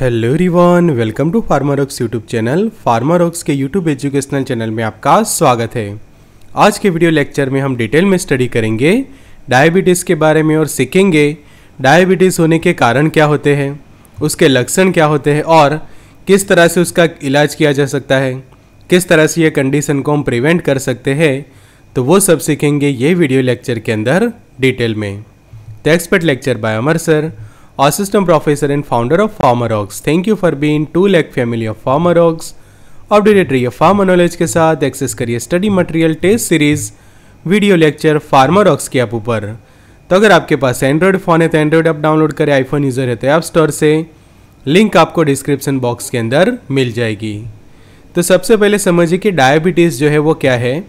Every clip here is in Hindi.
हेलो रिवान welcome to Pharmarocks YouTube channel Pharmarocks के यूट्यूब एजुकेशनल चैनल में आपका स्वागत है आज के वीडियो लेक्चर में हम डिटेल में स्टडी करेंगे डायबिटीज़ के बारे में और सीखेंगे डायबिटीज़ होने के कारण क्या होते हैं उसके लक्षण क्या होते हैं और किस तरह से उसका इलाज किया जा सकता है किस तरह से ये कंडीशन को हम प्रिवेंट कर सकते हैं तो वो सब सीखेंगे ये वीडियो लेक्चर के अंदर डिटेल में the expert lecture by Amar sir assistant professor and founder of Pharmarogs. Thank you for being to lack family of Pharmarogs. Updated रहिए फार्मर नॉलेज के साथ एक्सेस करिए study material test series video lecture Pharmarocks के ऐप ऊपर तो अगर आपके पास एंड्रॉयड फ़ोन है तो एंड्रॉयड ऐप डाउनलोड करें आईफोन यूज़र है तो ऐप स्टोर से लिंक आपको डिस्क्रिप्शन बॉक्स के अंदर मिल जाएगी तो सबसे पहले समझिए कि डायबिटीज़ जो है वो क्या है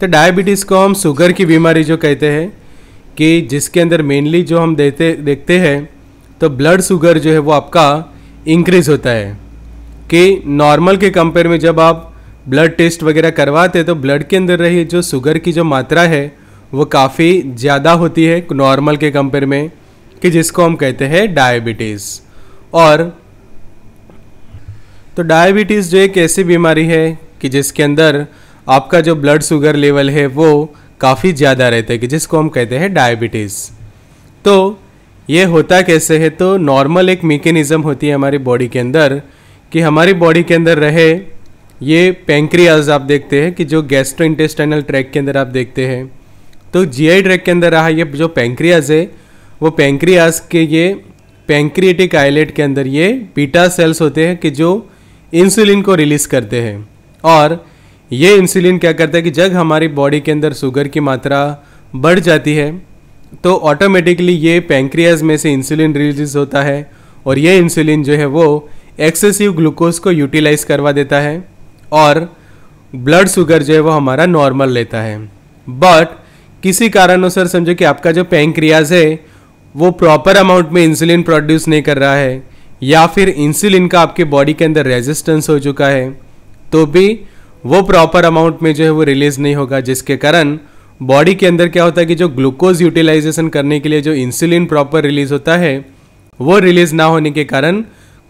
तो डायबिटीज़ को हम शुगर की बीमारी जो कहते हैं कि जिसके अंदर मेनली जो हम देते देखते हैं तो ब्लड शुगर जो है वो आपका इंक्रीज होता है कि नॉर्मल के कंपेयर में जब आप ब्लड टेस्ट वगैरह करवाते हैं तो ब्लड के अंदर रही जो शुगर की जो मात्रा है वो काफ़ी ज़्यादा होती है नॉर्मल के कंपेयर में कि जिसको हम कहते हैं डायबिटीज़ और तो डायबिटीज़ जो एक ऐसी बीमारी है कि जिसके अंदर आपका जो ब्लड शुगर लेवल है वो काफ़ी ज़्यादा रहता है कि जिसको हम कहते हैं डायबिटीज़ तो ये होता कैसे है तो नॉर्मल एक मेकेनिज़म होती है हमारी बॉडी के अंदर कि हमारी बॉडी के अंदर रहे ये पेंक्रियाज आप देखते हैं कि जो गैस्ट्रो इंटेस्टाइनल ट्रैक के अंदर आप देखते हैं तो जी आई ट्रैक के अंदर रहा ये जो पेंक्रियाज है वो पेंक्रियाज के ये पेंक्रिएटिक आइलेट के अंदर ये बीटा सेल्स होते हैं कि जो इंसुलिन को रिलीज़ करते हैं और ये इंसुलिन क्या करता है कि जब हमारी बॉडी के अंदर शुगर की मात्रा बढ़ जाती है तो ऑटोमेटिकली ये पेंक्रियाज में से इंसुलिन रिलीज होता है और ये इंसुलिन जो है वो एक्सेसिव ग्लूकोज को यूटिलाइज करवा देता है और ब्लड शुगर जो है वो हमारा नॉर्मल लेता है बट किसी कारणों समझो कि आपका जो पेंक्रियाज है वो प्रॉपर अमाउंट में इंसुलिन प्रोड्यूस नहीं कर रहा है या फिर इंसुलिन का आपके बॉडी के अंदर रेजिस्टेंस हो चुका है तो भी वो प्रॉपर अमाउंट में जो है वो रिलीज़ नहीं होगा जिसके कारण बॉडी के अंदर क्या होता है कि जो ग्लूकोज यूटिलाइजेशन करने के लिए जो इंसुलिन प्रॉपर रिलीज होता है वो रिलीज ना होने के कारण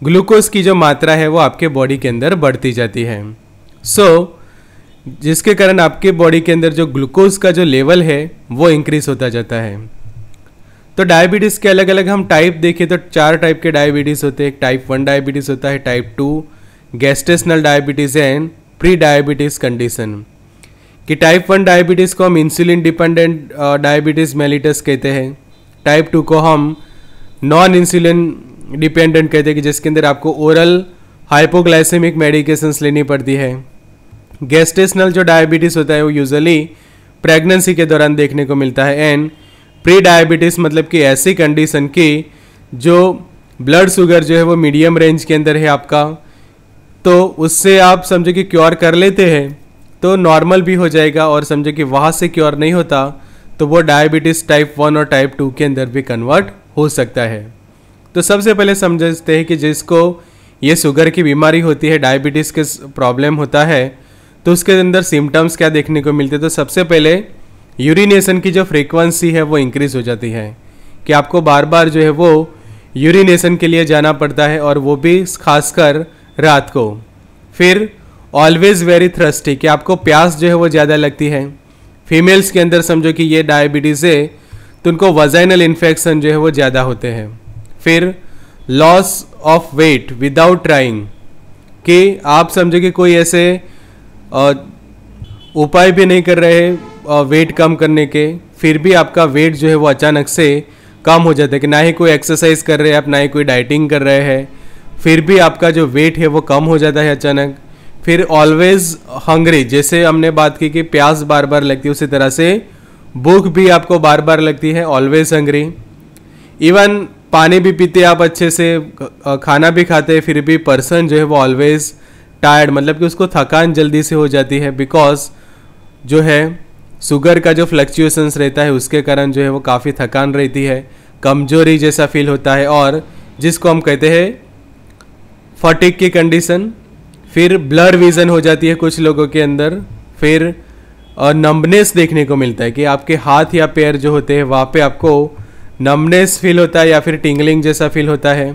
ग्लूकोज की जो मात्रा है वो आपके बॉडी के अंदर बढ़ती जाती है सो so, जिसके कारण आपके बॉडी के अंदर जो ग्लूकोज का जो लेवल है वो इंक्रीज होता जाता है तो डायबिटीज़ के अलग अलग हम टाइप देखें तो चार टाइप के डायबिटीज़ होते हैं टाइप वन डायबिटीज़ होता है type two gestational diabetes and pre diabetes condition कि टाइप वन डायबिटीज़ को हम इंसुलिन डिपेंडेंट डायबिटीज़ मेलिटस कहते हैं टाइप टू को हम नॉन इंसुलिन डिपेंडेंट कहते हैं कि जिसके अंदर आपको ओरल हाइपोग्लाइसेमिक मेडिकेशंस लेनी पड़ती है गेस्टेशनल जो डायबिटीज़ होता है वो यूजली प्रेगनेंसी के दौरान देखने को मिलता है एंड प्री डायबिटीज़ मतलब कि ऐसी कंडीशन की जो ब्लड शुगर जो है वो मीडियम रेंज के अंदर है आपका तो उससे आप समझो कि क्योर कर लेते हैं तो नॉर्मल भी हो जाएगा और समझे कि वहाँ से क्योर नहीं होता तो वो डायबिटीज़ टाइप वन और टाइप टू के अंदर भी कन्वर्ट हो सकता है तो सबसे पहले समझते हैं कि जिसको ये शुगर की बीमारी होती है डायबिटीज़ के प्रॉब्लम होता है तो उसके अंदर सिम्टम्स क्या देखने को मिलते हैं तो सबसे पहले यूरिनेशन की जो फ्रीक्वेंसी है वो इंक्रीज़ हो जाती है कि आपको बार बार जो है वो यूरिनेशन के लिए जाना पड़ता है और वो भी खासकर रात को फिर ऑलवेज वेरी थ्रस्टी कि आपको प्यास जो है वो ज़्यादा लगती है फीमेल्स के अंदर समझो कि ये डायबिटीज़ है तो उनको वजाइनल इन्फेक्शन जो है वो ज़्यादा होते हैं फिर loss of weight without trying कि आप समझो कि कोई ऐसे उपाय भी नहीं कर रहे वेट कम करने के फिर भी आपका वेट जो है वो अचानक से कम हो जाता है कि ना ही कोई एक्सरसाइज कर रहे हैं आप ना ही कोई डाइटिंग कर रहे हैं फिर भी आपका जो वेट है वो कम हो जाता है अचानक फिर ऑलवेज हंग्री जैसे हमने बात की कि प्यास बार बार लगती है उसी तरह से भूख भी आपको बार बार लगती है ऑलवेज हंग्री इवन पानी भी पीते आप अच्छे से खाना भी खाते फिर भी पर्सन जो है वो ऑलवेज टायर्ड मतलब कि उसको थकान जल्दी से हो जाती है बिकॉज जो है शुगर का जो फ्लक्चुएसन्स रहता है उसके कारण जो है वो काफ़ी थकान रहती है कमजोरी जैसा फील होता है और जिसको हम कहते हैं फटिक की कंडीशन फिर ब्लर विज़न हो जाती है कुछ लोगों के अंदर फिर नम्बनेस देखने को मिलता है कि आपके हाथ या पैर जो होते हैं वहाँ पे आपको नम्बनेस फील होता है या फिर टिंगलिंग जैसा फील होता है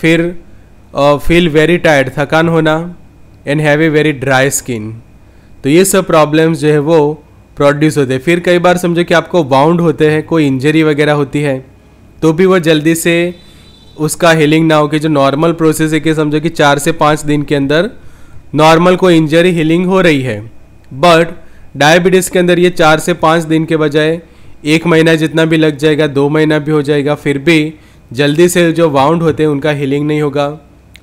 फिर फील वेरी टायर्ड थकान होना and have a very dry skin तो ये सब प्रॉब्लम्स जो है वो प्रोड्यूस होते हैं फिर कई बार समझो कि आपको बाउंड होते हैं कोई इंजरी वगैरह होती है तो भी वो जल्दी से उसका हीलिंग ना हो के जो नॉर्मल प्रोसेस है कि समझो कि चार से पाँच दिन के अंदर नॉर्मल कोई इंजरी हीलिंग हो रही है बट डायबिटीज़ के अंदर ये चार से पाँच दिन के बजाय एक महीना जितना भी लग जाएगा दो महीना भी हो जाएगा फिर भी जल्दी से जो वाउंड होते हैं उनका हीलिंग नहीं होगा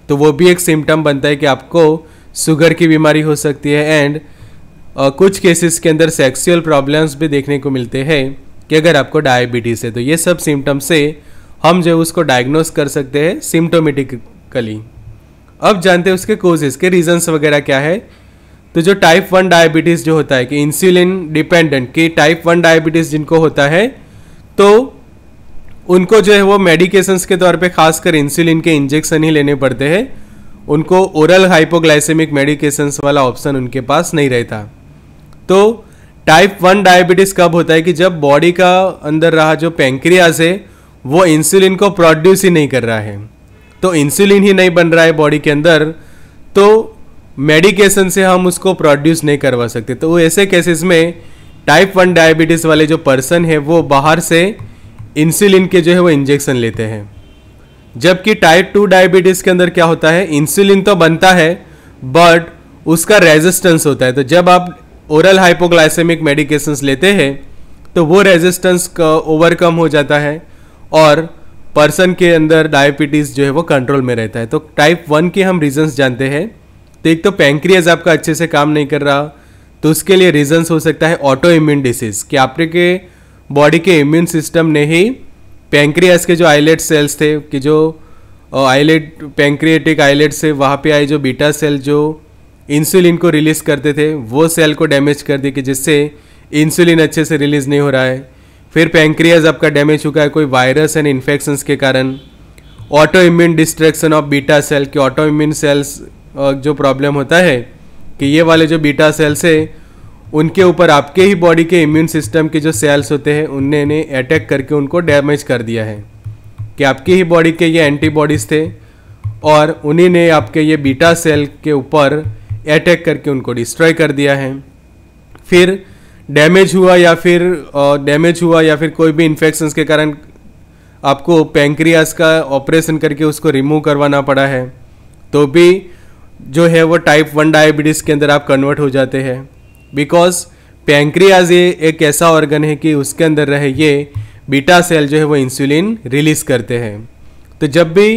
तो वो भी एक सिम्टम बनता है कि आपको शुगर की बीमारी हो सकती है एंड कुछ केसेस के अंदर सेक्सुअल प्रॉब्लम्स भी देखने को मिलते हैं कि अगर आपको डायबिटीज़ है तो ये सब सिम्टम्स से हम जो है उसको डायग्नोस कर सकते हैं सिम्टोमेटिकली अब जानते हैं उसके कोजेज़ के रीजंस वगैरह क्या है तो जो टाइप वन डायबिटीज़ जो होता है कि इंसुलिन डिपेंडेंट कि टाइप वन डायबिटीज़ जिनको होता है तो उनको जो है वो मेडिकेशंस के तौर पे खासकर इंसुलिन के इंजेक्शन ही लेने पड़ते हैं उनको ओरल हाइपोग्लाइसेमिक मेडिकेशंस वाला ऑप्शन उनके पास नहीं रहता तो टाइप वन डायबिटीज़ कब होता है कि जब बॉडी का अंदर रहा जो पेंक्रियाज है वो इंसुलिन को प्रोड्यूस ही नहीं कर रहा है तो इंसुलिन ही नहीं बन रहा है बॉडी के अंदर तो मेडिकेशन से हम उसको प्रोड्यूस नहीं करवा सकते तो ऐसे केसेस में टाइप वन डायबिटीज़ वाले जो पर्सन है वो बाहर से इंसुलिन के जो है वो इंजेक्शन लेते हैं जबकि टाइप टू डायबिटीज़ के अंदर क्या होता है इंसुलिन तो बनता है बट उसका रेजिस्टेंस होता है तो जब आप ओरल हाइपोग्लाइसेमिक मेडिकेशंस लेते हैं तो वो रेजिस्टेंस ओवरकम हो जाता है और पर्सन के अंदर डायबिटीज़ जो है वो कंट्रोल में रहता है तो टाइप वन के हम रीजंस जानते हैं तो एक तो पैंक्रियाज आपका अच्छे से काम नहीं कर रहा तो उसके लिए रीजंस हो सकता है ऑटो इम्यून डिसीज़ कि आपके बॉडी के इम्यून सिस्टम ने ही पैंक्रियाज के जो आईलेट सेल्स थे कि जो आईलेट पैंक्रिएटिक आईलेट से वहाँ पे आए जो बीटा सेल जो इंसुलिन को रिलीज़ करते थे वो सेल को डैमेज कर दी कि जिससे इंसुलिन अच्छे से रिलीज़ नहीं हो रहा है फिर पैंक्रियाज आपका डैमेज चुका है कोई वायरस एंड इन्फेक्शंस के कारण auto immune destruction of beta cell के ऑटो इम्यून सेल्स जो प्रॉब्लम होता है कि ये वाले जो बीटा सेल्स है उनके ऊपर आपके ही बॉडी के इम्यून सिस्टम के जो सेल्स होते हैं उनने इन्हें अटैक करके उनको डैमेज कर दिया है कि आपके ही बॉडी के ये एंटीबॉडीज़ थे और उन्हीं ने आपके ये बीटा सेल के ऊपर अटैक करके उनको डिस्ट्रॉय कर दिया है फिर डैमेज हुआ या फिर डैमेज हुआ या फिर कोई भी इन्फेक्शन के कारण आपको पैंक्रियाज का ऑपरेशन करके उसको रिमूव करवाना पड़ा है तो भी जो है वो टाइप वन डायबिटीज़ के अंदर आप कन्वर्ट हो जाते हैं बिकॉज पैंक्रियाज ये एक ऐसा ऑर्गन है कि उसके अंदर रहे ये बीटा सेल जो है वो इंसुलिन रिलीज़ करते हैं तो जब भी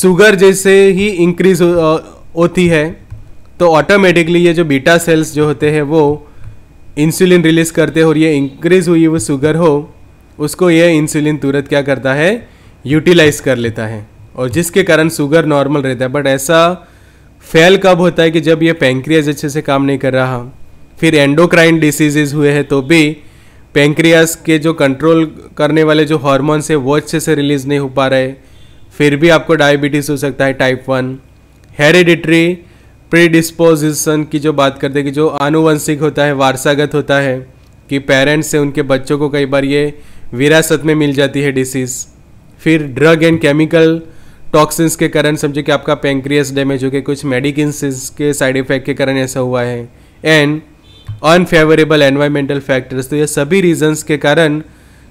शुगर जैसे ही इंक्रीज हो, होती है तो ऑटोमेटिकली ये जो बीटा सेल्स जो होते हैं वो इंसुलिन रिलीज़ करते हो और ये इंक्रीज़ हुई वो शुगर हो उसको ये इंसुलिन तुरंत क्या करता है यूटिलाइज कर लेता है और जिसके कारण शुगर नॉर्मल रहता है बट ऐसा फेल कब होता है कि जब ये पेंक्रियाज अच्छे से काम नहीं कर रहा फिर एंडोक्राइन डिसीजेज हुए हैं तो भी पेंक्रियाज के जो कंट्रोल करने वाले जो हॉर्मोन्स है वो अच्छे से रिलीज़ नहीं हो पा रहे फिर भी आपको डायबिटीज़ हो सकता है टाइप वन हेरिडिट्री प्रीडिस्पोजिशन की जो बात करते हैं कि जो आनुवंशिक होता है वारसागत होता है कि पेरेंट्स से उनके बच्चों को कई बार ये विरासत में मिल जाती है डिसीज़ फिर ड्रग एंड केमिकल टॉक्सिन्स के कारण समझो कि आपका पेंक्रियस डैमेज हो गया कुछ मेडिकिनसिस के साइड इफेक्ट के कारण ऐसा हुआ है एंड अनफेवरेबल एनवायरमेंटल फैक्टर्स तो ये सभी रीजंस के कारण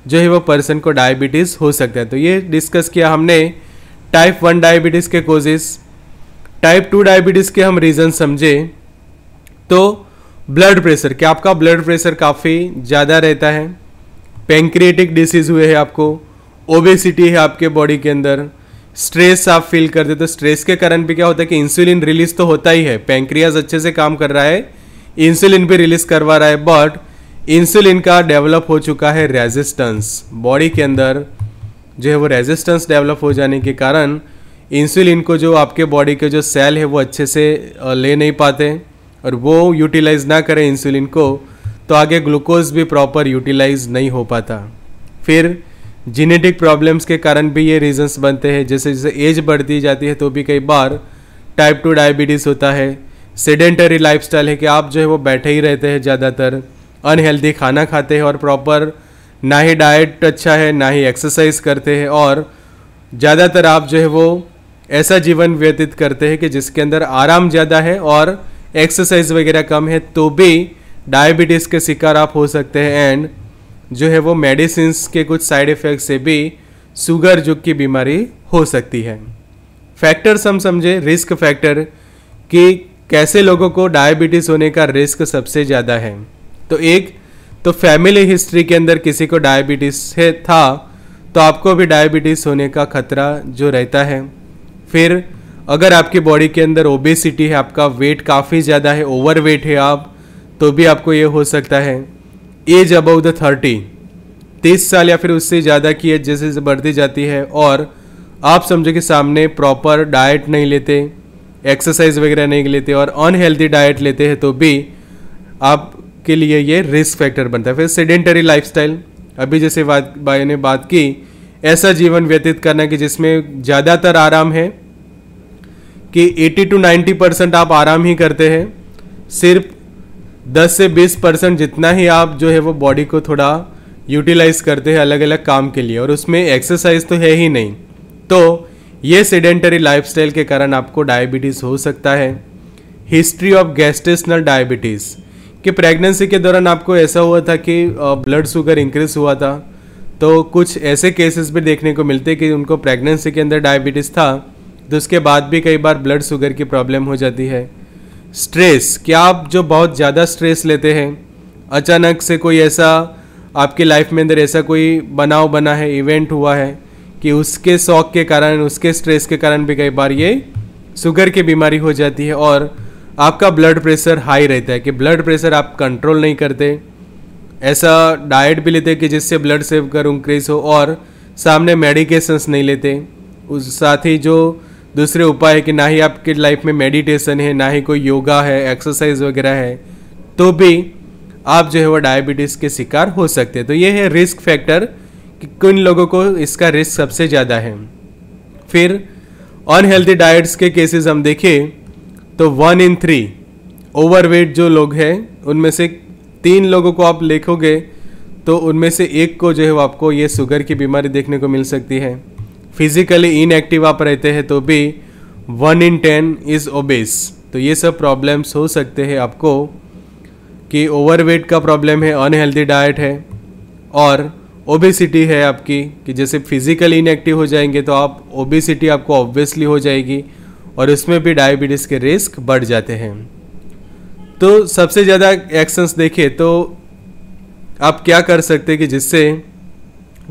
जो है वो पर्सन को डायबिटीज़ हो सकता है तो ये डिस्कस किया हमने टाइप वन डायबिटीज़ के कोजेज़ टाइप टू डायबिटीज़ के हम रीज़न समझें तो ब्लड प्रेशर क्या आपका ब्लड प्रेशर काफ़ी ज़्यादा रहता है पेंक्रिएटिक डिसीज़ हुए है आपको ओबेसिटी है आपके बॉडी के अंदर स्ट्रेस आप फील करते तो स्ट्रेस के कारण भी क्या होता है कि इंसुलिन रिलीज तो होता ही है पेंक्रियाज अच्छे से काम कर रहा है इंसुलिन भी रिलीज करवा रहा है बट इंसुलिन का डेवलप हो चुका है रेजिस्टेंस बॉडी के अंदर जो है वो रेजिस्टेंस डेवलप हो जाने के कारण इंसुलिन को जो आपके बॉडी के जो सेल है वो अच्छे से ले नहीं पाते और वो यूटिलाइज़ ना करें इंसुलिन को तो आगे ग्लूकोज भी प्रॉपर यूटिलाइज नहीं हो पाता फिर जीनेटिक प्रॉब्लम्स के कारण भी ये रीजंस बनते हैं जैसे जैसे एज बढ़ती जाती है तो भी कई बार टाइप टू डायबिटीज़ होता है सेडेंटरी लाइफ है कि आप जो है वो बैठे ही रहते हैं ज़्यादातर अनहेल्दी खाना खाते हैं और प्रॉपर ना ही डाइट अच्छा है ना ही एक्सरसाइज करते हैं और ज़्यादातर आप जो है वो ऐसा जीवन व्यतीत करते हैं कि जिसके अंदर आराम ज़्यादा है और एक्सरसाइज वगैरह कम है तो भी डायबिटीज़ के शिकार आप हो सकते हैं एंड जो है वो मेडिसिन के कुछ साइड इफ़ेक्ट से भी शुगर जुग की बीमारी हो सकती है फैक्टर्स हम समझे रिस्क फैक्टर कि कैसे लोगों को डायबिटीज़ होने का रिस्क सबसे ज़्यादा है तो एक तो फैमिली हिस्ट्री के अंदर किसी को डायबिटीज़ है था तो आपको भी डायबिटीज़ होने का खतरा जो रहता है फिर अगर आपकी बॉडी के अंदर ओबेसिटी है आपका वेट काफ़ी ज़्यादा है ओवर वेट है आप तो भी आपको ये हो सकता है एज अबव द थर्टी तीस साल या फिर उससे ज़्यादा की एज जैसे जैसे बढ़ती जाती है और आप समझो कि सामने प्रॉपर डाइट नहीं लेते एक्सरसाइज वगैरह नहीं लेते और अनहेल्दी डाइट लेते हैं तो भी आपके लिए ये रिस्क फैक्टर बनता है फिर सेडेंटरी लाइफ अभी जैसे बात भाई ने बात की ऐसा जीवन व्यतीत करना कि जिसमें ज़्यादातर आराम है कि 80 टू 90 परसेंट आप आराम ही करते हैं सिर्फ 10 से 20 परसेंट जितना ही आप जो है वो बॉडी को थोड़ा यूटिलाइज करते हैं अलग अलग काम के लिए और उसमें एक्सरसाइज तो है ही नहीं तो ये सेडेंटरी लाइफस्टाइल के कारण आपको डायबिटीज़ हो सकता है हिस्ट्री ऑफ गैस्टेशनल डायबिटीज़ कि प्रेगनेंसी के दौरान आपको ऐसा हुआ था कि ब्लड शुगर इंक्रीज हुआ था तो कुछ ऐसे केसेस भी देखने को मिलते कि उनको प्रेगनेंसी के अंदर डायबिटीज़ था तो उसके बाद भी कई बार ब्लड शुगर की प्रॉब्लम हो जाती है स्ट्रेस क्या आप जो बहुत ज़्यादा स्ट्रेस लेते हैं अचानक से कोई ऐसा आपकी लाइफ में अंदर ऐसा कोई बनाव बना है इवेंट हुआ है कि उसके शौक के कारण उसके स्ट्रेस के कारण भी कई बार ये शुगर की बीमारी हो जाती है और आपका ब्लड प्रेशर हाई रहता है कि ब्लड प्रेशर आप कंट्रोल नहीं करते ऐसा डाइट भी लेते कि जिससे ब्लड सेव कर इंक्रीज हो और सामने मेडिकेशंस नहीं लेते उस साथ ही जो दूसरे उपाय है कि ना ही आपके लाइफ में मेडिटेशन है ना ही कोई योगा है एक्सरसाइज वगैरह है तो भी आप जो है वो डायबिटीज़ के शिकार हो सकते हैं तो ये है रिस्क फैक्टर कि किन लोगों को इसका रिस्क सबसे ज़्यादा है फिर अनहेल्दी डाइट्स के केसेस हम देखें तो वन इन थ्री ओवरवेट जो लोग हैं उनमें से तीन लोगों को आप लिखोगे तो उनमें से एक को जो है वो आपको ये शुगर की बीमारी देखने को मिल सकती है फिजिकली इनएक्टिव आप रहते हैं तो भी one in ten is obese तो ये सब प्रॉब्लम्स हो सकते हैं आपको कि ओवरवेट का प्रॉब्लम है अनहेल्दी डाइट है और ओबेसिटी है आपकी कि जैसे फिजिकली इनएक्टिव हो जाएंगे तो आप ओबेसिटी आपको ऑब्वियसली हो जाएगी और उसमें भी डायबिटीज़ के रिस्क बढ़ जाते हैं तो सबसे ज़्यादा एक्शंस देखिए तो आप क्या कर सकते हैं कि जिससे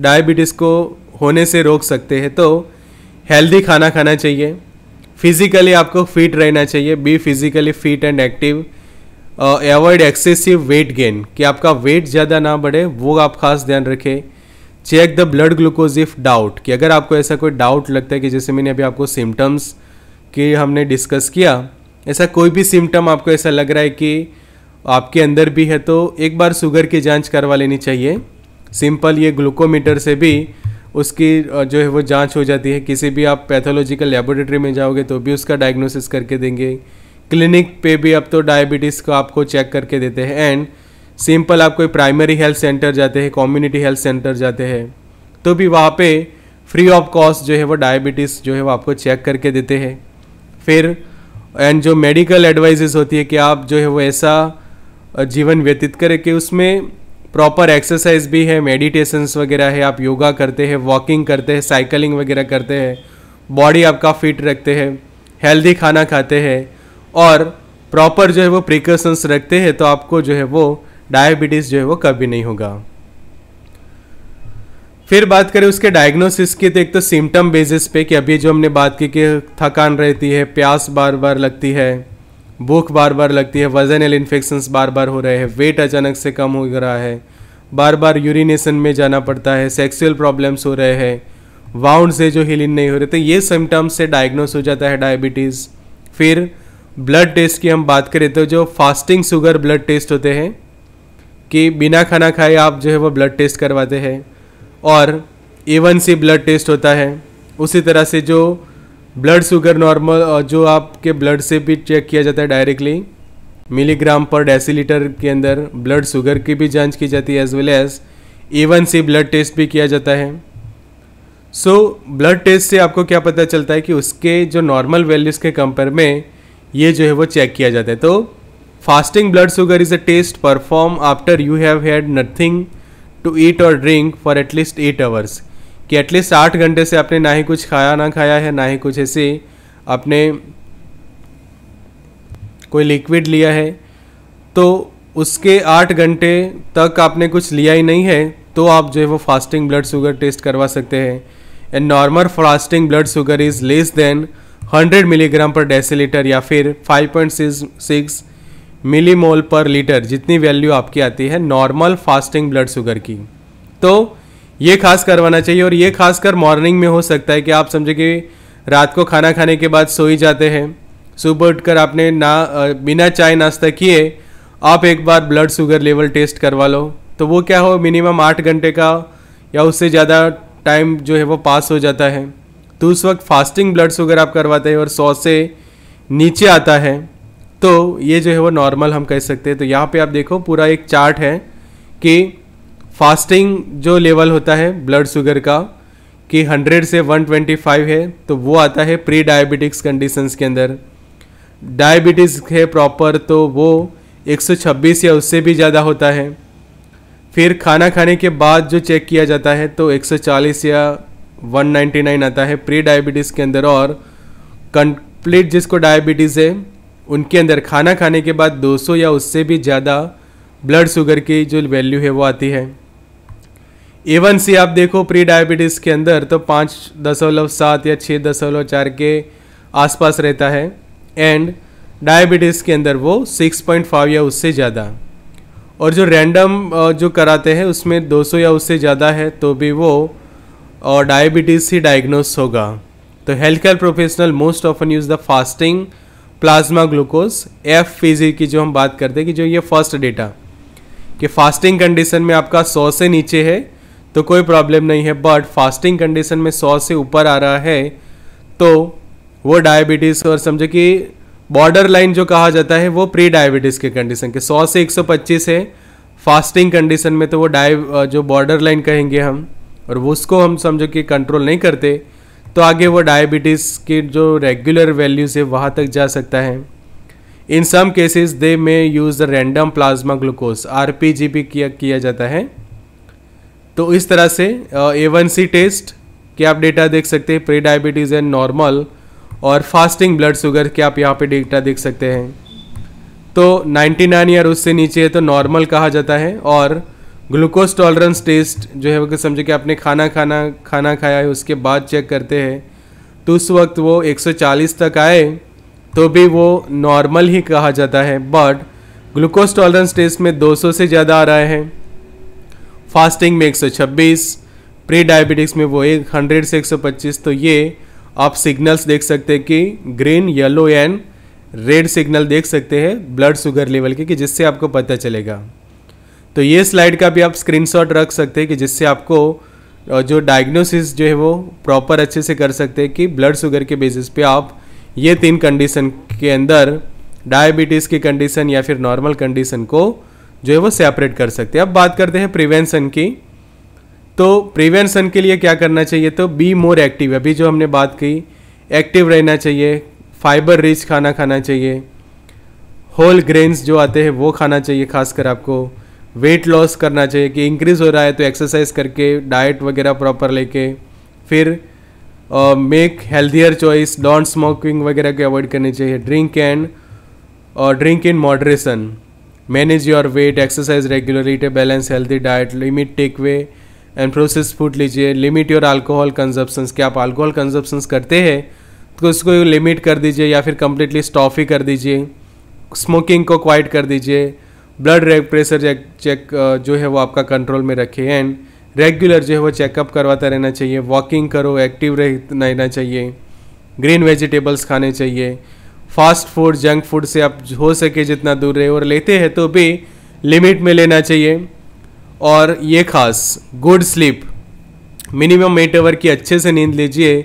डायबिटीज़ को होने से रोक सकते हैं तो हेल्दी खाना खाना चाहिए फिज़िकली आपको फिट रहना चाहिए be physically fit and active avoid excessive weight gain कि आपका वेट ज़्यादा ना बढ़े वो आप खास ध्यान रखें check the blood glucose if doubt कि अगर आपको ऐसा कोई डाउट लगता है कि जैसे मैंने अभी आपको सिम्टम्स की हमने डिस्कस किया ऐसा कोई भी सिम्टम आपको ऐसा लग रहा है कि आपके अंदर भी है तो एक बार शुगर की जांच करवा लेनी चाहिए सिंपल ये ग्लूकोमीटर से भी उसकी जो है वो जांच हो जाती है किसी भी आप पैथोलॉजिकल लेबोरेटरी में जाओगे तो भी उसका डायग्नोसिस करके देंगे क्लिनिक पे भी अब तो डायबिटीज़ को आपको चेक करके देते हैं एंड सिंपल आप कोई प्राइमरी हेल्थ सेंटर जाते हैं कम्युनिटी हेल्थ सेंटर जाते हैं तो भी वहाँ पे फ्री ऑफ कॉस्ट जो है वो डायबिटीज़ जो है वो आपको चेक करके देते हैं फिर एंड जो मेडिकल एडवाइजेस होती है कि आप जो है वो ऐसा जीवन व्यतीत करें कि उसमें प्रॉपर एक्सरसाइज भी है मेडिटेशंस वगैरह है आप योगा करते हैं वॉकिंग करते हैं साइकिलिंग वगैरह करते हैं बॉडी आपका फिट रखते हैं हेल्दी खाना खाते हैं और प्रॉपर जो है वो प्रिकॉशंस रखते हैं तो आपको जो है वो डायबिटीज़ जो है वो कभी नहीं होगा फिर बात करें उसके डायग्नोसिस की तो एक तो सिम्टम बेसिस पे कि अभी जो हमने बात की कि थकान रहती है प्यास बार बार लगती है भूख बार बार लगती है वजनल इन्फेक्शन बार बार हो रहे हैं वेट अचानक से कम हो रहा है बार बार यूरिनेशन में जाना पड़ता है सेक्सुअल प्रॉब्लम्स हो रहे हैं वाउंड से जो हीलिंग नहीं हो रहे तो ये सिम्टम्स से डायग्नोस हो जाता है डायबिटीज़ फिर ब्लड टेस्ट की हम बात करें तो जो फास्टिंग शुगर ब्लड टेस्ट होते हैं कि बिना खाना खाए आप जो है वो ब्लड टेस्ट करवाते हैं और एवन सी ब्लड टेस्ट होता है उसी तरह से जो ब्लड शुगर नॉर्मल जो आपके ब्लड से भी चेक किया जाता है डायरेक्टली मिलीग्राम पर डेसीलीटर के अंदर ब्लड शुगर की भी जांच की जाती है as well as A one C blood test भी किया जाता है सो ब्लड टेस्ट से आपको क्या पता चलता है कि उसके जो नॉर्मल वैल्यूज़ के कंपेयर में ये जो है वो चेक किया जाता है तो fasting blood sugar is a test perform after you have had nothing to eat और drink for at least eight hours कि एटलीस्ट आठ घंटे से आपने ना ही कुछ खाया ना खाया है ना ही कुछ ऐसे आपने कोई लिक्विड लिया है तो उसके आठ घंटे तक आपने कुछ लिया ही नहीं है तो आप जो है वो फास्टिंग ब्लड शुगर टेस्ट करवा सकते हैं and normal fasting blood sugar is less than 100 milligram per decilitre या फिर 5.66 मिलीमोल पर लीटर जितनी वैल्यू आपकी आती है नॉर्मल फास्टिंग ब्लड शुगर की तो ये खास करवाना चाहिए और ये खासकर मॉर्निंग में हो सकता है कि आप समझे कि रात को खाना खाने के बाद सोई जाते हैं सुबह उठकर आपने ना बिना चाय नाश्ता किए आप एक बार ब्लड शुगर लेवल टेस्ट करवा लो तो वो क्या हो मिनिमम आठ घंटे का या उससे ज़्यादा टाइम जो है वो पास हो जाता है तो उस वक्त फास्टिंग ब्लड शुगर आप करवाते हैं और सौ से नीचे आता है तो ये जो है वो नॉर्मल हम कह सकते हैं तो यहाँ पे आप देखो पूरा एक चार्ट है कि फास्टिंग जो लेवल होता है ब्लड शुगर का कि 100 से 125 है तो वो आता है प्री डायबिटिक्स कंडीशंस के अंदर डायबिटीज़ है प्रॉपर तो वो 126 या उससे भी ज़्यादा होता है फिर खाना खाने के बाद जो चेक किया जाता है तो 140 या 199 आता है प्री डायबिटीज़ के अंदर और कंप्लीट जिसको डायबिटीज़ है उनके अंदर खाना खाने के बाद 200 या उससे भी ज़्यादा ब्लड शुगर की जो वैल्यू है वो आती है एवन सी आप देखो प्री डायबिटीज़ के अंदर तो पाँच दशमलव सात या छः दशमलव चार के आसपास रहता है एंड डायबिटीज़ के अंदर वो सिक्स पॉइंट फाइव या उससे ज़्यादा और जो रैंडम जो कराते हैं उसमें दो सौ या उससे ज़्यादा है तो भी वो और डायबिटीज़ ही डायग्नोस होगा तो health care professional most often use the fasting plasma glucose F P G की जो हम बात करते हैं कि जो ये फर्स्ट डेटा कि फास्टिंग कंडीशन में आपका सौ से नीचे है तो कोई प्रॉब्लम नहीं है बट फास्टिंग कंडीशन में सौ से ऊपर आ रहा है तो वो डायबिटीज़ और समझो कि बॉर्डर लाइन जो कहा जाता है वो प्री डायबिटीज़ के कंडीशन के सौ से एक सौ पच्चीस है फास्टिंग कंडीशन में तो वो डाय जो बॉर्डर लाइन कहेंगे हम और उसको हम समझो कि कंट्रोल नहीं करते तो आगे वो डायबिटीज़ के जो रेगुलर वैल्यूज़ है वहाँ तक जा सकता है in some cases they may use the random plasma glucose R किया किया जाता है तो इस तरह से ए वन सी टेस्ट के आप डेटा देख सकते हैं प्री डायबिटीज़ एंड नॉर्मल और फास्टिंग ब्लड शुगर के आप यहाँ पे डेटा देख सकते हैं तो 99 ईयर उससे नीचे है तो नॉर्मल कहा जाता है और ग्लूकोज टॉलरेंस टेस्ट जो है वो समझो कि आपने खाना खाना खाना खाया है उसके बाद चेक करते हैं तो उस वक्त वो 140 तक आए तो भी वो नॉर्मल ही कहा जाता है बट ग्लूकोज टॉलरेंस टेस्ट में 200 से ज़्यादा आ रहा है फास्टिंग में 126 प्री डायबिटिक्स में वो एक हंड्रेड से 125 तो ये आप सिग्नल्स देख सकते हैं कि green yellow and red signal देख सकते हैं ब्लड शुगर लेवल के कि जिससे आपको पता चलेगा तो ये स्लाइड का भी आप स्क्रीनशॉट रख सकते हैं कि जिससे आपको जो डायग्नोसिस जो है वो प्रॉपर अच्छे से कर सकते हैं कि ब्लड शुगर के बेसिस पे आप ये तीन कंडीशन के अंदर डायबिटीज़ की कंडीशन या फिर नॉर्मल कंडीशन को जो है वो सेपरेट कर सकते हैं अब बात करते हैं प्रिवेंशन की तो प्रिवेंशन के लिए क्या करना चाहिए तो बी मोर एक्टिव अभी जो हमने बात की एक्टिव रहना चाहिए फाइबर रिच खाना खाना चाहिए होल ग्रेन्स जो आते हैं वो खाना चाहिए खासकर आपको वेट लॉस करना चाहिए कि इंक्रीज़ हो रहा है तो एक्सरसाइज करके डाइट वगैरह प्रॉपर लेके फिर make healthier choice don't smoking वगैरह को अवॉइड करनी चाहिए ड्रिंक एंड और drink in moderation Manage your weight exercise regularly a balance healthy diet limit takeaway and process food लीजिए लिमिट योर अल्कोहल कंजप्शन क्या आप अल्कोहल कंजप्शन करते हैं तो उसको लिमिट कर दीजिए या फिर कम्प्लीटली स्टॉप ही कर दीजिए स्मोकिंग को क्वाइट कर दीजिए ब्लड प्रेशर चेक चेक जो है वो आपका कंट्रोल में रखे एंड रेगुलर जो है वो चेकअप करवाता रहना चाहिए वॉकिंग करो एक्टिव रहना चाहिए ग्रीन वेजिटेबल्स खाने चाहिए फास्ट फूड जंक फूड से आप हो सके जितना दूर रहे और लेते हैं तो भी लिमिट में लेना चाहिए और ये खास good sleep minimum eight hour की अच्छे से नींद लीजिए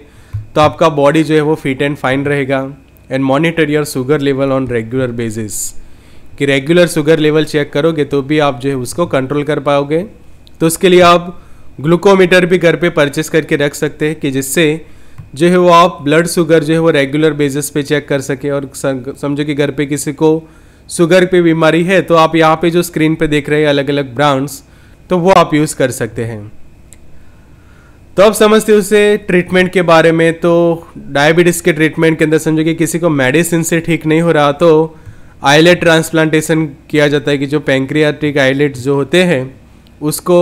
तो आपका बॉडी जो है वो फिट एंड फाइन रहेगा and monitor your sugar level on regular basis कि रेगुलर शुगर लेवल चेक करोगे तो भी आप जो है उसको कंट्रोल कर पाओगे तो उसके लिए आप ग्लूकोमीटर भी घर पे परचेस करके रख सकते हैं कि जिससे जो है वो आप ब्लड शुगर जो है वो रेगुलर बेसिस पे चेक कर सके और समझो कि घर पे किसी को शुगर पे बीमारी है तो आप यहाँ पे जो स्क्रीन पे देख रहे हैं अलग अलग ब्रांड्स तो वो आप यूज़ कर सकते हैं तो अब समझते हो उसे ट्रीटमेंट के बारे में तो डायबिटीज़ के ट्रीटमेंट के अंदर समझो कि किसी को मेडिसिन से ठीक नहीं हो रहा तो आईलेट ट्रांसप्लांटेशन किया जाता है कि जो पेंक्रियाटिक आईलेट जो होते हैं उसको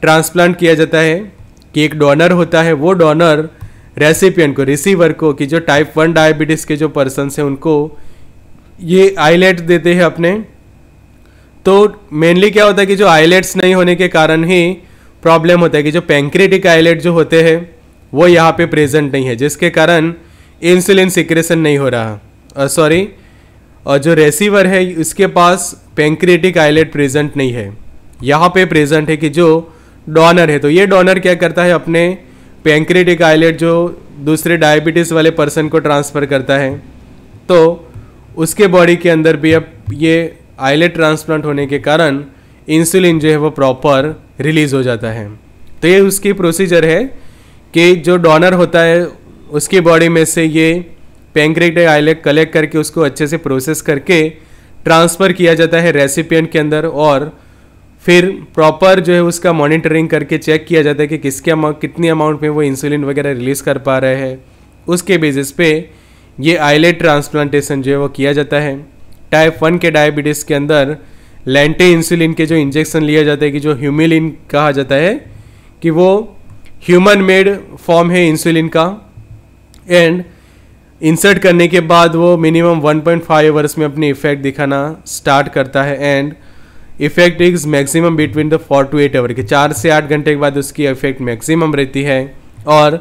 ट्रांसप्लांट किया जाता है कि एक डोनर होता है वो डोनर रेसिपियंट को रिसीवर को कि जो टाइप वन डायबिटीज़ के जो पर्सनस हैं उनको ये आईलेट देते हैं अपने तो मेनली क्या होता है कि जो आईलेट्स नहीं होने के कारण ही प्रॉब्लम होता है कि जो पेंक्रेटिक आईलेट जो होते हैं वो यहाँ पे प्रेजेंट नहीं है जिसके कारण इंसुलिन सिक्रेशन नहीं हो रहा सॉरी और जो रेसीवर है उसके पास पेंक्रेटिक आईलेट प्रेजेंट नहीं है यहाँ पे प्रेजेंट है कि जो डोनर है तो ये डोनर क्या करता है अपने पेंक्रेटिक आइलेट जो दूसरे डायबिटीज़ वाले पर्सन को ट्रांसफ़र करता है तो उसके बॉडी के अंदर भी अब ये आइलेट ट्रांसप्लांट होने के कारण इंसुलिन जो है वो प्रॉपर रिलीज़ हो जाता है तो ये उसकी प्रोसीजर है कि जो डोनर होता है उसकी बॉडी में से ये पेंक्रेटिक आइलेट कलेक्ट करके उसको अच्छे से प्रोसेस करके ट्रांसफ़र किया जाता है रेसिपियन के अंदर और फिर प्रॉपर जो है उसका मॉनिटरिंग करके चेक किया जाता है कि किसके अमाउंट कितनी अमाउंट में वो इंसुलिन वगैरह रिलीज़ कर पा रहे हैं उसके बेसिस पे ये आईलेट ट्रांसप्लांटेशन जो है वो किया जाता है टाइप वन के डायबिटीज़ के अंदर लेंटे इंसुलिन के जो इंजेक्शन लिया जाता है कि जो ह्यूमिलिन कहा जाता है कि वो ह्यूमन मेड फॉर्म है इंसुलिन का एंड इंसर्ट करने के बाद वो मिनिमम 1.5 पॉइंट आवर्स में अपनी इफ़ेक्ट दिखाना स्टार्ट करता है and effect is maximum between the four to eight hour के चार से आठ घंटे के बाद उसकी इफेक्ट मैक्सिमम रहती है और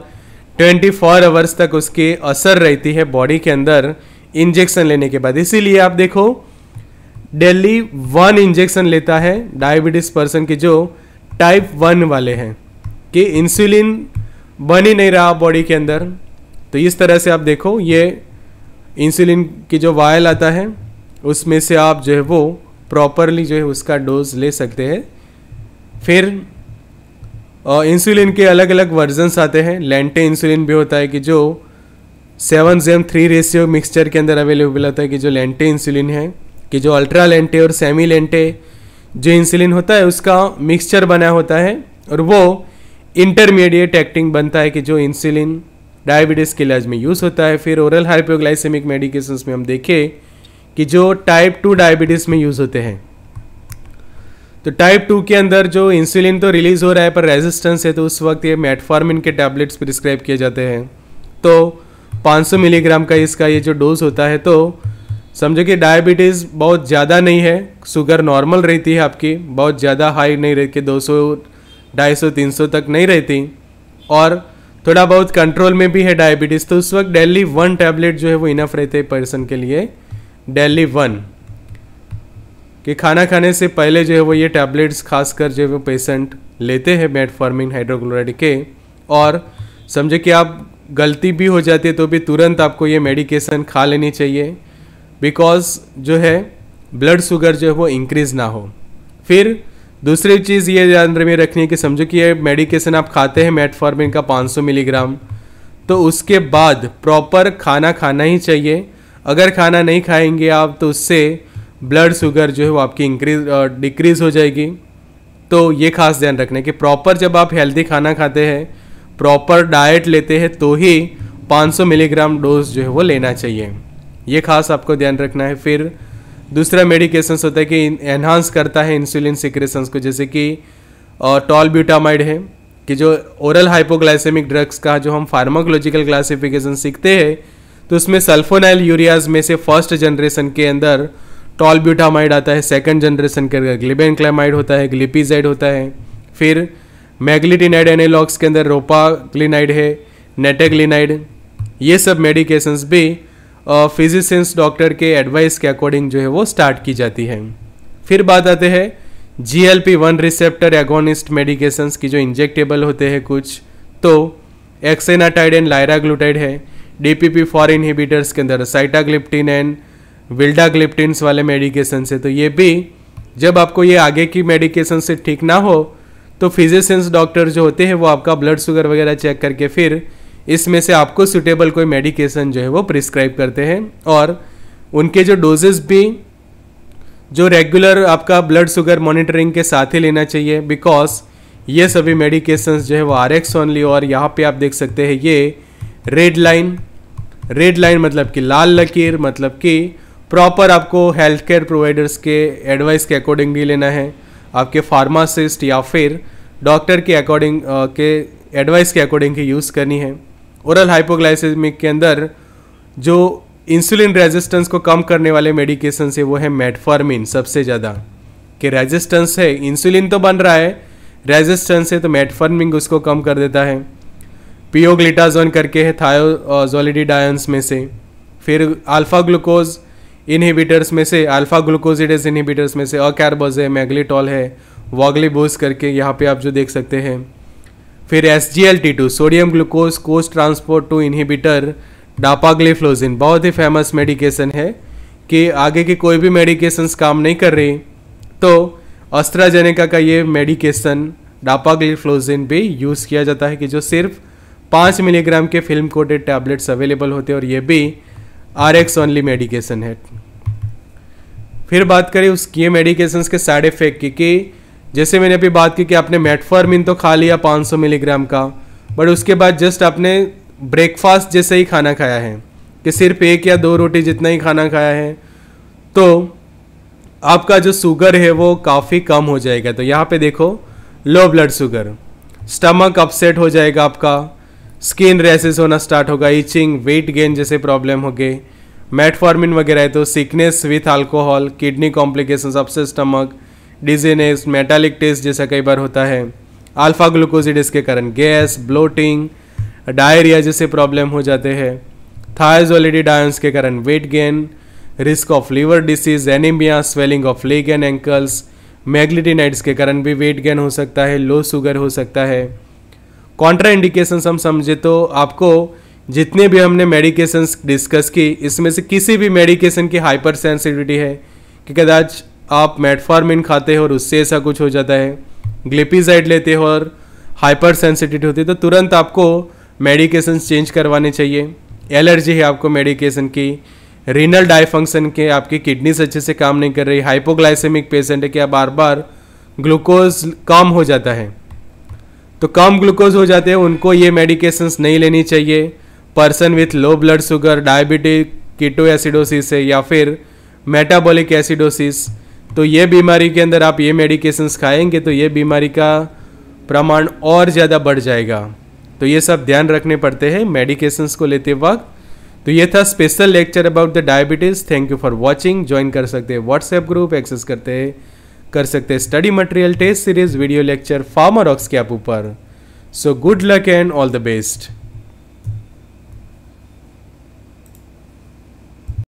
ट्वेंटी फोर आवर्स तक उसकी असर रहती है बॉडी के अंदर इंजेक्शन लेने के बाद इसीलिए आप देखो डेली वन इंजेक्शन लेता है डायबिटीज़ पर्सन के जो टाइप वन वाले हैं कि इंसुलिन बन ही नहीं रहा बॉडी के अंदर तो इस तरह से आप देखो ये इंसुलिन की जो वायल आता है उसमें से आप जो है वो प्रॉपरली जो है उसका डोज ले सकते हैं फिर इंसुलिन के अलग अलग वर्जन्स आते हैं लेंटे इंसुलिन भी होता है कि जो सेवन जेम थ्री रेशियो मिक्सचर के अंदर अवेलेबल होता है कि जो लेंटे इंसुलिन है कि जो अल्ट्रा लेंटे और सेमी लेंटे जो इंसुलिन होता है उसका मिक्सचर बना होता है और वो इंटरमीडिएट एक्टिंग बनता है कि जो इंसुलिन डायबिटीज़ के इलाज में यूज़ होता है फिर ओरल हाइपोग्लाइसेमिक मेडिकेशंस में हम देखें कि जो टाइप टू डायबिटीज़ में यूज़ होते हैं तो टाइप टू के अंदर जो इंसुलिन तो रिलीज़ हो रहा है पर रेजिस्टेंस है तो उस वक्त ये मेटफॉर्मिन के टैबलेट्स प्रिस्क्राइब किए जाते हैं तो 500 मिलीग्राम का इसका ये जो डोज होता है तो समझो कि डायबिटीज़ बहुत ज़्यादा नहीं है शुगर नॉर्मल रहती है आपकी बहुत ज़्यादा हाई नहीं रहती दो सौ ढाई सौ तीन सौ तक नहीं रहती और थोड़ा बहुत कंट्रोल में भी है डायबिटीज़ तो उस वक्त डेली वन टैबलेट जो है वो इनफ रहते हैं पर्सन के लिए डेली वन कि खाना खाने से पहले जो है वो ये टैबलेट्स खासकर जो है वो पेशेंट लेते हैं मेटफॉर्मिन हाइड्रोक्लोराइड के और समझे कि आप गलती भी हो जाती है तो भी तुरंत आपको ये मेडिकेशन खा लेनी चाहिए बिकॉज जो है ब्लड शुगर जो है वो इंक्रीज ना हो फिर दूसरी चीज़ ये ध्यान में रखनी है कि समझो कि ये मेडिकेशन आप खाते हैं मेटफॉर्मिन का 500 मिलीग्राम तो उसके बाद प्रॉपर खाना खाना ही चाहिए अगर खाना नहीं खाएंगे आप तो उससे ब्लड शुगर जो है वो आपकी इंक्रीज डिक्रीज़ हो जाएगी तो ये खास ध्यान रखना कि प्रॉपर जब आप हेल्दी खाना खाते हैं प्रॉपर डाइट लेते हैं तो ही 500 मिलीग्राम डोज जो है वो लेना चाहिए ये खास आपको ध्यान रखना है फिर दूसरा मेडिकेशंस होता है कि एनहांस करता है इंसुलिन सिक्रेशंस को जैसे कि टॉल ब्यूटामाइड है कि जो ओरल हाइपोग्लाइसेमिक ड्रग्स का जो हम फार्माकोलॉजिकल क्लासिफिकेशन सीखते हैं तो इसमें सल्फोनाइल यूरियाज में से फर्स्ट जनरेशन के अंदर टॉलब्यूटामाइड आता है सेकंड जनरेशन के अंदर ग्लिबेन ग्लिबेनक्लामाइड होता है ग्लिपीजाइड होता है फिर मैग्लिटिनाइड एनालॉग्स के अंदर रोपाग्लिनाइड है नेटेग्लिनाइड ये सब मेडिकेशंस भी फिजिशियंस डॉक्टर के एडवाइस के अकॉर्डिंग जो है वो स्टार्ट की जाती है फिर बात आते हैं G L P one receptor agonist medications की जो इंजेक्टेबल होते हैं कुछ तो एक्सेनाटाइड एंड लायराग्लूटाइड है डीपीपी फॉर इनहिबिटर्स के अंदर साइटाग्लिप्टिन एंड विल्डाग्लिप्टिन्स वाले मेडिकेशन से तो ये भी जब आपको ये आगे की मेडिकेशन से ठीक ना हो तो फिजिशियंस डॉक्टर जो होते हैं वो आपका ब्लड शुगर वगैरह चेक करके फिर इसमें से आपको सुटेबल कोई मेडिकेशन जो है वो प्रिस्क्राइब करते हैं और उनके जो डोजेस भी जो रेगुलर आपका ब्लड शुगर मॉनिटरिंग के साथ ही लेना चाहिए बिकॉज ये सभी मेडिकेशंस जो है वो आर एक्स ओनली और यहाँ पे आप देख सकते हैं ये रेड लाइन रेड लाइन मतलब कि लाल लकीर मतलब कि प्रॉपर आपको हेल्थ केयर प्रोवाइडर्स के एडवाइस के अकॉर्डिंग भी लेना है आपके फार्मासिस्ट या फिर डॉक्टर के अकॉर्डिंग के एडवाइस के अकॉर्डिंग ही यूज़ करनी है ओरल हाइपोग्लाइसिसमिक के अंदर जो इंसुलिन रेजिस्टेंस को कम करने वाले मेडिकेशन है वो है मेटफॉर्मिन सबसे ज़्यादा कि रेजिस्टेंस है इंसुलिन तो बन रहा है रेजिस्टेंस है तो मेटफॉर्मिन उसको कम कर देता है पियोग्लिटाजोन करके है थायोजोलिडीडायंस में से फिर अल्फा ग्लूकोज इनहिबिटर्स में से अल्फा ग्लूकोजिडेज इनहिबिटर्स में से अकैरबोज है मैग्लीटॉल है वॉगली बोस करके यहाँ पे आप जो देख सकते हैं फिर S G L T two sodium glucose co transport two inhibitor dapagliflozin बहुत ही फेमस मेडिकेशन है कि आगे की कोई भी मेडिकेशंस काम नहीं कर रही तो अस्ट्राजेनेका का ये मेडिकेशन डापाग्लीफ्लोजिन भी यूज़ किया जाता है कि जो सिर्फ पाँच मिलीग्राम के फिल्म कोटेड टैबलेट्स अवेलेबल होते हैं और ये भी आर एक्स ओनली मेडिकेशन है फिर बात करें उस ये के साइड इफेक्ट की कि जैसे मैंने अभी बात की कि आपने मेटफॉर्मिन तो खा लिया 500 मिलीग्राम का बट उसके बाद जस्ट आपने ब्रेकफास्ट जैसे ही खाना खाया है कि सिर्फ एक या दो रोटी जितना ही खाना खाया है तो आपका जो शुगर है वो काफ़ी कम हो जाएगा तो यहाँ पे देखो low blood sugar stomach upset हो जाएगा आपका स्किन रेसेस होना स्टार्ट होगा इचिंग वेट गेन जैसे प्रॉब्लम हो गए मेटफॉर्मिन वगैरह है तो sickness with alcohol kidney complication सबसे स्टमक डिजीनेस मेटालिक टेस्ट जैसा कई बार होता है अल्फा ग्लूकोजिड इसके कारण गैस ब्लोटिंग डायरिया जैसे प्रॉब्लम हो जाते हैं डायस के कारण weight gain risk of liver disease anaemia swelling of leg and ankles मैग्लिटिनाइट्स के कारण भी वेट गेन हो सकता है लो शुगर हो सकता है कॉन्ट्रा इंडिकेशंस हम समझे तो आपको जितने भी हमने मेडिकेशंस डिस्कस की इसमें से किसी भी मेडिकेशन की हाइपर सेंसिटिविटी है कि कदाच आप मेटफॉर्मिन खाते हो और उससे ऐसा कुछ हो जाता है ग्लिपिसाइड लेते हो और हाइपर सेंसिटिविटी होती है तो तुरंत आपको मेडिकेशन चेंज करवाने चाहिए एलर्जी है आपको मेडिकेशन की रीनल डाइफंक्शन के आपकी किडनीस अच्छे से काम नहीं कर रही हाइपोग्लाइसेमिक पेशेंट है कि बार बार ग्लूकोज कम हो जाता है तो कम ग्लूकोज हो जाते हैं उनको ये मेडिकेशंस नहीं लेनी चाहिए person with low blood sugar diabetic keto acidosis है या फिर मेटाबॉलिक एसिडोसिस तो ये बीमारी के अंदर आप ये मेडिकेशंस खाएंगे तो ये बीमारी का प्रमाण और ज़्यादा बढ़ जाएगा तो ये सब ध्यान रखने पड़ते हैं मेडिकेशंस को लेते वक्त तो ये था special lecture about the diabetes thank you for watching join कर सकते हैं व्हाट्सएप ग्रुप एक्सेस करते हैं कर सकते हैं study material test series video lecture Pharmarocks के ऊपर so good luck and all the best